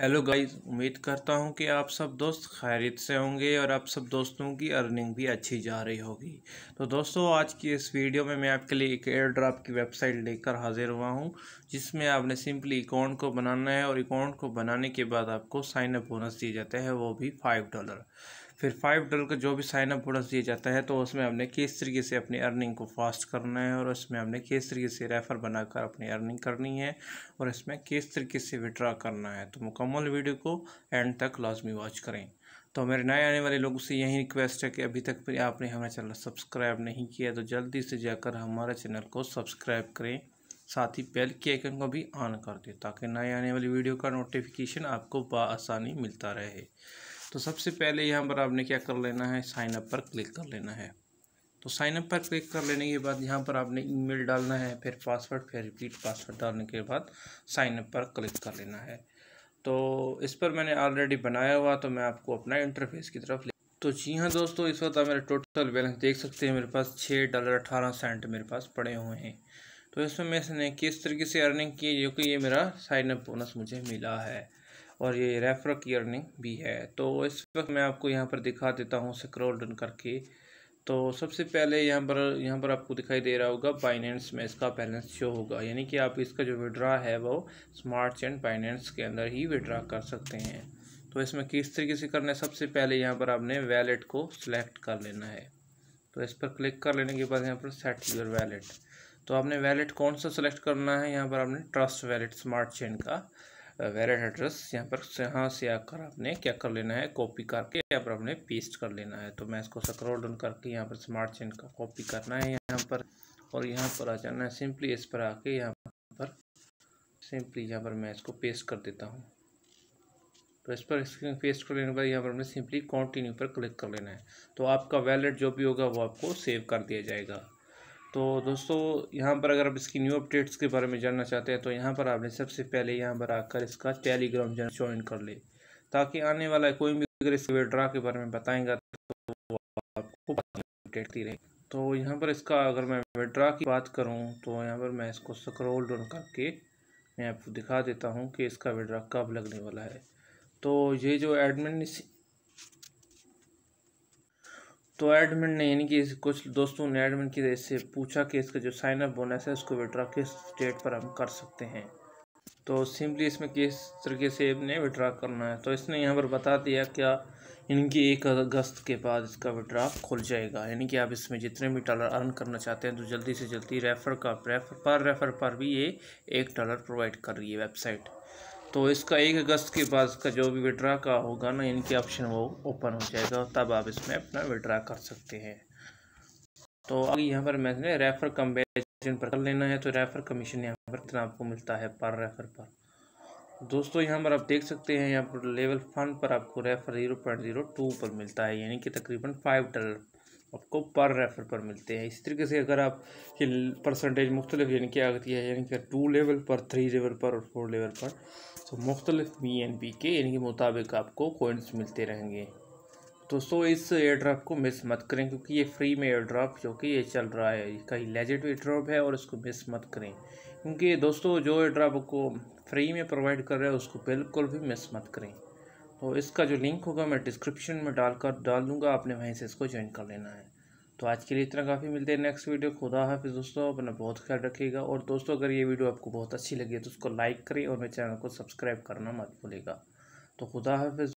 hello guys उम्मीद करता हूं कि आप सब दोस्त खैरियत से होंगे और आप सब दोस्तों की अर्निंग भी अच्छी जा रही होगी तो दोस्तों आज की इस वीडियो में मैं आपके लिए एक एयर ड्रॉप की वेबसाइट लेकर हाजिर हुआ हूं जिसमें आपने सिंपली अकाउंट को बनाना है और अकाउंट को बनाने के बाद आपको साइन अप बोनस दिया जाता है वो भी फाइव डॉलर फिर फाइव डॉलर का जो भी साइन अप बोनस दिया जाता है तो उसमें हमने किस तरीके से अपनी अर्निंग को फास्ट करना है और उसमें हमने किस तरीके से रेफ़र बनाकर अपनी अर्निंग करनी है और इसमें किस तरीके से विड्रा करना है तो मुकम्मल वीडियो को एंड तक लाजमी वॉच करें तो मेरे नए आने वाले लोगों से यही रिक्वेस्ट है कि अभी तक भी आपने हमारा चैनल सब्सक्राइब नहीं किया तो जल्दी से जाकर हमारे चैनल को सब्सक्राइब करें साथ ही बेल के आइकन को भी ऑन कर दें ताकि नए आने वाली वीडियो का नोटिफिकेशन आपको बसानी मिलता रहे तो सबसे पहले यहाँ पर आपने क्या कर लेना है साइन अप पर क्लिक कर लेना है तो साइन अप पर क्लिक कर लेने के बाद यहाँ पर आपने ईमेल डालना है फिर पासवर्ड फिर रिपीट पासवर्ड डालने के बाद साइन अप पर क्लिक कर लेना है तो इस पर मैंने ऑलरेडी बनाया हुआ तो मैं आपको अपना इंटरफेस की तरफ ले तो जी हाँ दोस्तों इस वक्त आप मेरा टोटल बैलेंस देख सकते हैं मेरे पास छः डॉलर अठारह सेंट मेरे पास पड़े हुए हैं तो इसमें मैंने किस तरीके से अर्निंग की जो कि ये मेरा साइन अप बोनस मुझे मिला है और ये रेफर की अर्निंग भी है तो इस वक्त मैं आपको यहाँ पर दिखा देता हूँ स्क्रॉल डन करके तो सबसे पहले यहाँ पर यहाँ पर आपको दिखाई दे रहा होगा फाइनेंस में इसका बैलेंस शो होगा यानी कि आप इसका जो विड्रा है वो स्मार्ट चैन फाइनेंस के अंदर ही विड्रा कर सकते हैं तो इसमें किस तरीके से करना है सबसे पहले यहाँ पर आपने वैलेट को सिलेक्ट कर लेना है तो इस पर क्लिक कर लेने के बाद यहाँ पर सेट योर वैलेट तो आपने वैलेट कौन सा सिलेक्ट करना है यहाँ पर आपने ट्रस्ट वैलेट स्मार्ट चेन का वेरेट एड्रेस यहाँ पर यहाँ से आकर आपने क्या कर लेना है कॉपी करके यहाँ पर आपने पेस्ट कर लेना है तो मैं इसको स्क्रॉल डाउन करके यहाँ पर स्मार्ट चेन का कॉपी करना है यहाँ पर और यहाँ पर आ जाना है सिंपली इस पर आके यहाँ पर सिंपली यहाँ पर मैं इसको पेस्ट कर देता हूँ तो इस पर स्क्रीन पेस्ट कर लेने के बाद यहाँ पर हमने सिंपली कंटिन्यू पर क्लिक कर लेना है तो आपका वैलेट जो भी होगा वो आपको सेव कर दिया जाएगा तो दोस्तों यहाँ पर अगर आप इसकी न्यू अपडेट्स के बारे में जानना चाहते हैं तो यहाँ पर आपने सबसे पहले यहाँ पर आकर इसका टेलीग्राम चैनल ज्वाइन कर ले ताकि आने वाला कोई भी अगर इसके विड्रा के बारे में बताएंगा तो आपको अपडेट दी रहेगी तो यहाँ पर इसका अगर मैं विड्रा की बात करूँ तो यहाँ पर मैं इसको स्क्रोल डाउन करके मैं आपको दिखा देता हूँ कि इसका विड्रा कब लगने वाला है तो ये जो एडमिन तो एडमिन ने यानी कि कुछ दोस्तों ने एडमिन की इससे पूछा कि इसका जो साइन अप बोनस है उसको विड्रा किस डेट पर हम कर सकते हैं तो सिंपली इसमें किस तरीके से ने विड्रा करना है तो इसने यहाँ पर बता दिया क्या यानी कि एक अगस्त के बाद इसका विड्रा खुल जाएगा यानी कि आप इसमें जितने भी डॉलर अर्न करना चाहते हैं तो जल्दी से जल्दी रेफ़र का रेफर पर रेफ़र पर भी ये एक डॉलर प्रोवाइड कर रही है वेबसाइट तो इसका एक अगस्त के बाद का जो भी विड्रा का होगा ना इनके ऑप्शन वो ओपन हो जाएगा तब आप इसमें अपना विड्रा कर सकते हैं तो अब यहाँ पर मैंने रेफ़र कम्पेजन पर कर लेना है तो रेफ़र कमीशन यहाँ पर इतना आपको मिलता है पर रेफ़र पर दोस्तों यहाँ पर आप देख सकते हैं यहाँ पर लेवल फंड पर आपको refer zero point zero two पर मिलता है यानी कि तकरीबन फाइव डॉलर आपको पर रेफर पर मिलते हैं इस तरीके से अगर आप ये परसेंटेज मुख्तलिफ यानी कि आती है यानी कि टू लेवल पर थ्री लेवल पर और फोर लेवल पर तो मुख्तलिफ बी एन पी के यानी कि मुताबिक आपको कोइंस मिलते रहेंगे दोस्तों इस एयर ड्रॉप को मिस मत करें क्योंकि ये फ्री में एयर ड्रॉप जो कि ये चल रहा है कहीं लेजेट एयर ड्रॉप है और इसको मिस मत करें क्योंकि दोस्तों जो एयर ड्रॉप को फ्री में प्रोवाइड कर रहे हैं उसको बिल्कुल भी मिस मत करें तो इसका जो लिंक होगा मैं डिस्क्रिप्शन में डालकर डाल दूँगा आपने वहीं से इसको ज्वाइन कर लेना है तो आज के लिए इतना काफ़ी मिलते हैं नेक्स्ट वीडियो खुदा हाफिज़ दोस्तों अपना बहुत ख्याल रखिएगा और दोस्तों अगर ये वीडियो आपको बहुत अच्छी लगी है तो उसको लाइक करें और मेरे चैनल को सब्सक्राइब करना मत भूलेगा तो खुदा हाफिज़